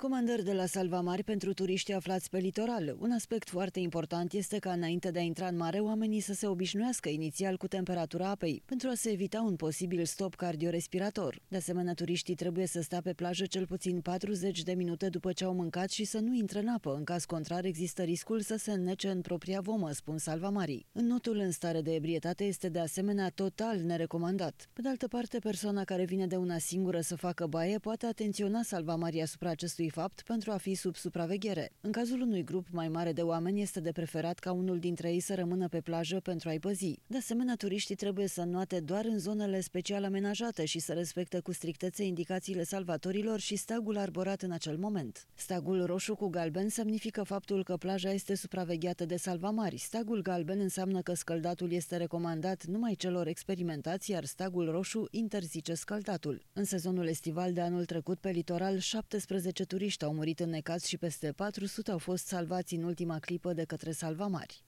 Recomandări de la Salvamari pentru turiștii aflați pe litoral. Un aspect foarte important este ca înainte de a intra în mare, oamenii să se obișnuiască inițial cu temperatura apei, pentru a se evita un posibil stop cardiorespirator. De asemenea, turiștii trebuie să stea pe plajă cel puțin 40 de minute după ce au mâncat și să nu intre în apă. În caz contrar, există riscul să se înnece în propria vomă, spun Salvamarii. În notul în stare de ebrietate este de asemenea total nerecomandat. Pe de altă parte, persoana care vine de una singură să facă baie poate atenționa Salvamarii asupra acestui acestui fapt pentru a fi sub supraveghere. În cazul unui grup mai mare de oameni este de preferat ca unul dintre ei să rămână pe plajă pentru a-i păzi. De asemenea, turiștii trebuie să înoate doar în zonele special amenajate și să respecte cu strictețe indicațiile salvatorilor și stagul arborat în acel moment. Stagul roșu cu galben semnifică faptul că plaja este supravegheată de salvamari. Stagul galben înseamnă că scăldatul este recomandat numai celor experimentați, iar stagul roșu interzice scăldatul. În sezonul estival de anul trecut, pe litoral, 17 turiști turiști au murit necaz și peste 400 au fost salvați în ultima clipă de către salvamari.